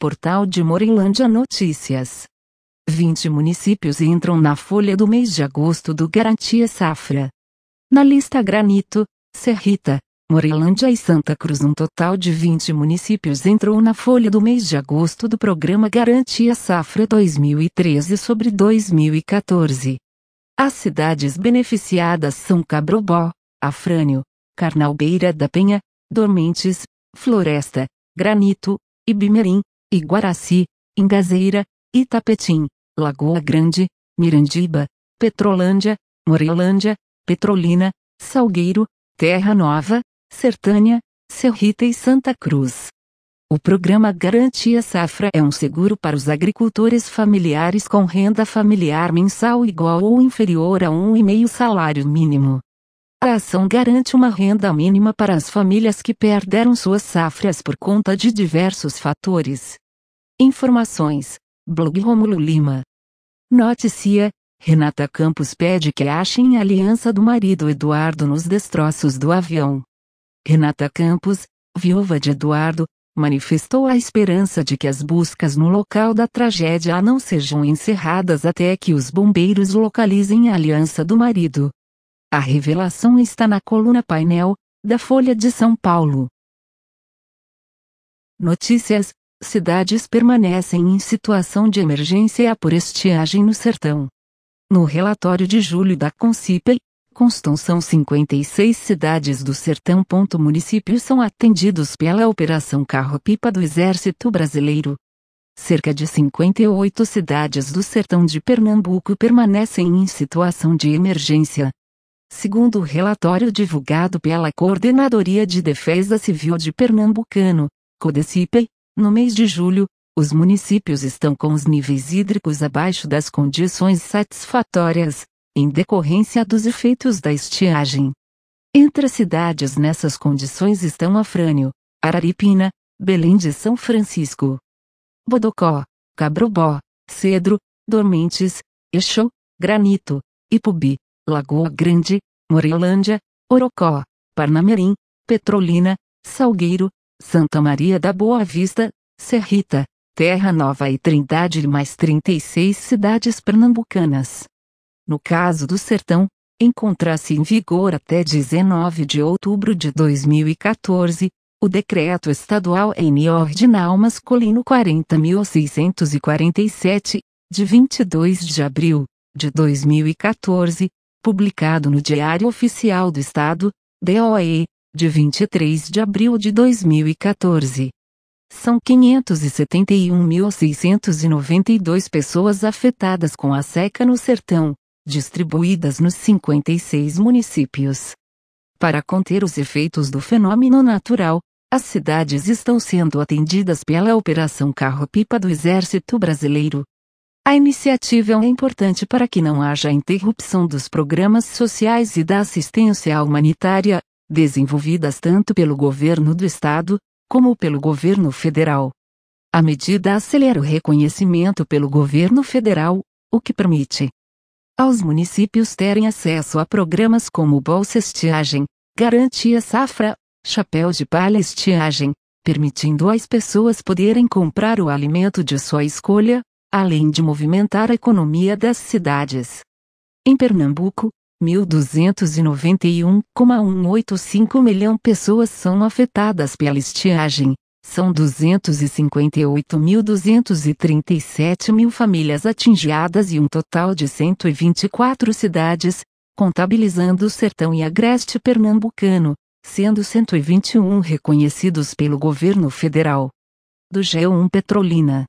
Portal de Morilândia Notícias. 20 municípios entram na folha do mês de agosto do Garantia Safra. Na lista Granito, Serrita, Morilândia e Santa Cruz um total de 20 municípios entrou na folha do mês de agosto do programa Garantia Safra 2013 sobre 2014. As cidades beneficiadas são Cabrobó, Afrânio, Carnalbeira da Penha, Dormentes, Floresta, Granito, e Bimerim, Iguaraci, Ingazeira, Itapetim, Lagoa Grande, Mirandiba, Petrolândia, Morelândia, Petrolina, Salgueiro, Terra Nova, Sertânia, Serrita e Santa Cruz. O programa Garantia Safra é um seguro para os agricultores familiares com renda familiar mensal igual ou inferior a um e meio salário mínimo. A ação garante uma renda mínima para as famílias que perderam suas safras por conta de diversos fatores. Informações: Blog Romulo Lima. Notícia: Renata Campos pede que achem aliança do marido Eduardo nos destroços do avião. Renata Campos, viúva de Eduardo, manifestou a esperança de que as buscas no local da tragédia não sejam encerradas até que os bombeiros localizem a aliança do marido. A revelação está na coluna painel, da Folha de São Paulo. Notícias: Cidades permanecem em situação de emergência por estiagem no sertão. No relatório de julho da Concipe, constam são 56 cidades do sertão. Municípios são atendidos pela Operação Carro-Pipa do Exército Brasileiro. Cerca de 58 cidades do sertão de Pernambuco permanecem em situação de emergência. Segundo o relatório divulgado pela Coordenadoria de Defesa Civil de Pernambucano, CODECIPE, no mês de julho, os municípios estão com os níveis hídricos abaixo das condições satisfatórias, em decorrência dos efeitos da estiagem. Entre as cidades nessas condições estão Afrânio, Araripina, Belém de São Francisco, Bodocó, Cabrobó, Cedro, Dormentes, Exô, Granito, Ipubi, Lagoa Grande, Morelândia, Orocó, Parnamirim, Petrolina, Salgueiro, Santa Maria da Boa Vista, Serrita, Terra Nova e Trindade e mais 36 cidades pernambucanas. No caso do Sertão, encontra-se em vigor até 19 de outubro de 2014, o Decreto Estadual N. Ordinal Masculino 40.647, de 22 de abril de 2014, publicado no Diário Oficial do Estado, DOE, de 23 de abril de 2014. São 571.692 pessoas afetadas com a seca no sertão, distribuídas nos 56 municípios. Para conter os efeitos do fenômeno natural, as cidades estão sendo atendidas pela Operação Carro-Pipa do Exército Brasileiro, a iniciativa é importante para que não haja interrupção dos programas sociais e da assistência humanitária, desenvolvidas tanto pelo governo do Estado, como pelo governo federal. A medida acelera o reconhecimento pelo governo federal, o que permite aos municípios terem acesso a programas como Bolsa Estiagem, Garantia Safra, Chapéu de Palha Estiagem, permitindo às pessoas poderem comprar o alimento de sua escolha, além de movimentar a economia das cidades. Em Pernambuco, 1.291,185 milhão pessoas são afetadas pela estiagem, são 258.237 mil famílias atingidas e um total de 124 cidades, contabilizando o sertão e agreste pernambucano, sendo 121 reconhecidos pelo governo federal. Do G1 Petrolina